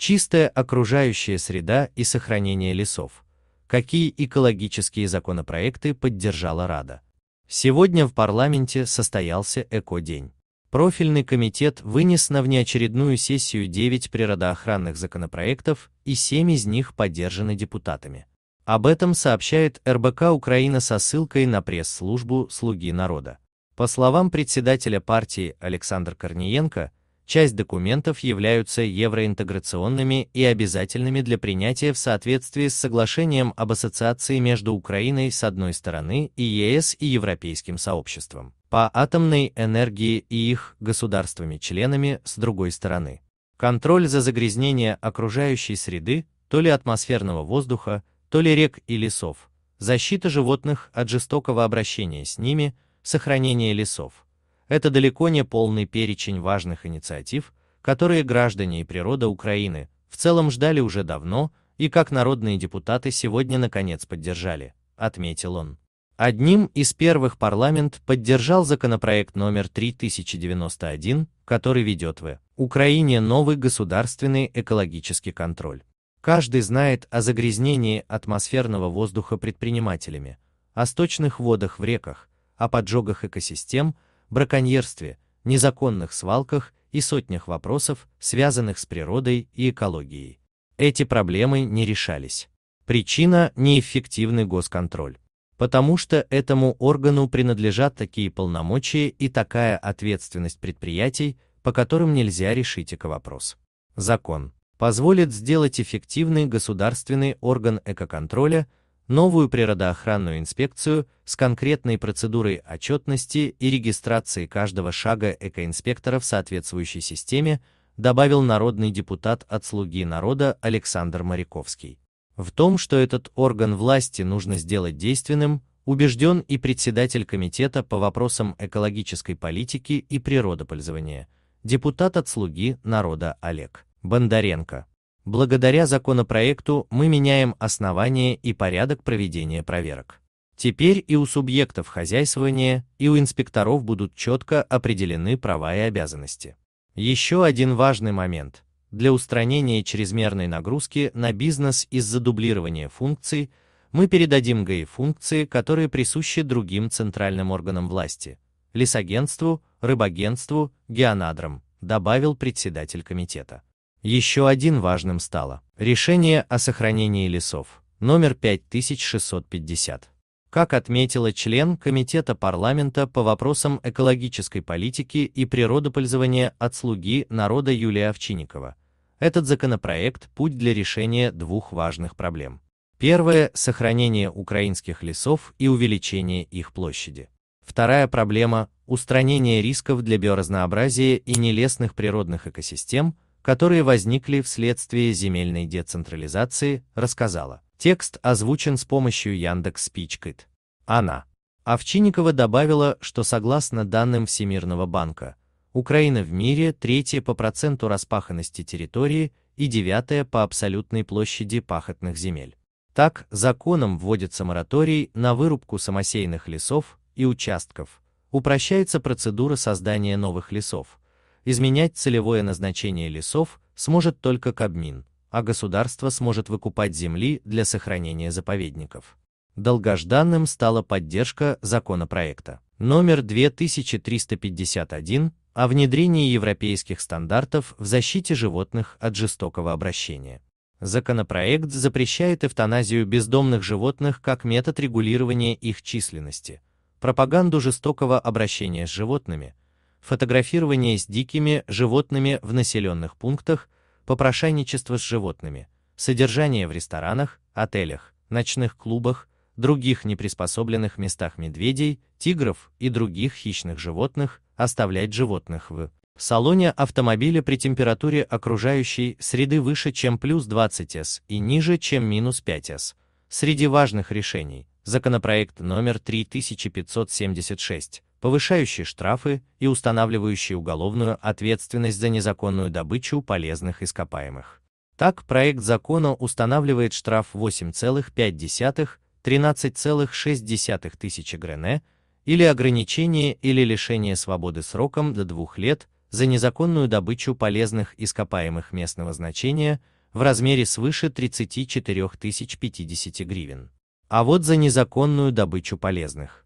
чистая окружающая среда и сохранение лесов. Какие экологические законопроекты поддержала Рада? Сегодня в парламенте состоялся Эко-день. Профильный комитет вынес на внеочередную сессию 9 природоохранных законопроектов, и 7 из них поддержаны депутатами. Об этом сообщает РБК Украина со ссылкой на пресс-службу «Слуги народа». По словам председателя партии Александр Корниенко, часть документов являются евроинтеграционными и обязательными для принятия в соответствии с соглашением об ассоциации между Украиной с одной стороны и ЕС и Европейским сообществом по атомной энергии и их государствами-членами с другой стороны. Контроль за загрязнение окружающей среды, то ли атмосферного воздуха, то ли рек и лесов, защита животных от жестокого обращения с ними, сохранение лесов, это далеко не полный перечень важных инициатив, которые граждане и природа Украины в целом ждали уже давно и как народные депутаты сегодня наконец поддержали, отметил он. Одним из первых парламент поддержал законопроект номер 3091, который ведет в Украине новый государственный экологический контроль. Каждый знает о загрязнении атмосферного воздуха предпринимателями, о сточных водах в реках, о поджогах экосистем, браконьерстве, незаконных свалках и сотнях вопросов, связанных с природой и экологией. Эти проблемы не решались. Причина – неэффективный госконтроль. Потому что этому органу принадлежат такие полномочия и такая ответственность предприятий, по которым нельзя решить эко-вопрос. Закон позволит сделать эффективный государственный орган экоконтроля, новую природоохранную инспекцию с конкретной процедурой отчетности и регистрации каждого шага экоинспектора в соответствующей системе, добавил народный депутат от «Слуги народа» Александр Моряковский. В том, что этот орган власти нужно сделать действенным, убежден и председатель Комитета по вопросам экологической политики и природопользования, депутат от «Слуги народа» Олег Бондаренко. Благодаря законопроекту мы меняем основание и порядок проведения проверок. Теперь и у субъектов хозяйствования, и у инспекторов будут четко определены права и обязанности. Еще один важный момент. Для устранения чрезмерной нагрузки на бизнес из-за дублирования функций мы передадим ГАИ функции, которые присущи другим центральным органам власти – лесагентству, рыбагентству, геонадрам, добавил председатель комитета. Еще один важным стало решение о сохранении лесов, номер 5650. Как отметила член Комитета парламента по вопросам экологической политики и природопользования от слуги народа Юлия Овчинникова, этот законопроект – путь для решения двух важных проблем. Первое – сохранение украинских лесов и увеличение их площади. Вторая проблема – устранение рисков для биоразнообразия и нелесных природных экосистем – которые возникли вследствие земельной децентрализации, рассказала. Текст озвучен с помощью Яндекс Спичкит. Она. Овчинникова добавила, что согласно данным Всемирного банка, Украина в мире третья по проценту распаханности территории и девятая по абсолютной площади пахотных земель. Так, законом вводится мораторий на вырубку самосейных лесов и участков, упрощается процедура создания новых лесов, изменять целевое назначение лесов сможет только Кабмин, а государство сможет выкупать земли для сохранения заповедников. Долгожданным стала поддержка законопроекта номер 2351 о внедрении европейских стандартов в защите животных от жестокого обращения. Законопроект запрещает эвтаназию бездомных животных как метод регулирования их численности, пропаганду жестокого обращения с животными, фотографирование с дикими животными в населенных пунктах, попрошайничество с животными, содержание в ресторанах, отелях, ночных клубах, других неприспособленных местах медведей, тигров и других хищных животных, оставлять животных в салоне автомобиля при температуре окружающей среды выше, чем плюс 20С и ниже, чем минус 5С. Среди важных решений – законопроект номер 3576, повышающие штрафы и устанавливающие уголовную ответственность за незаконную добычу полезных ископаемых. Так, проект закона устанавливает штраф 8,5-13,6 тысячи грене или ограничение или лишение свободы сроком до двух лет за незаконную добычу полезных ископаемых местного значения в размере свыше 34 тысяч гривен. А вот за незаконную добычу полезных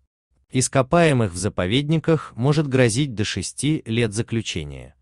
Ископаемых в заповедниках может грозить до 6 лет заключения.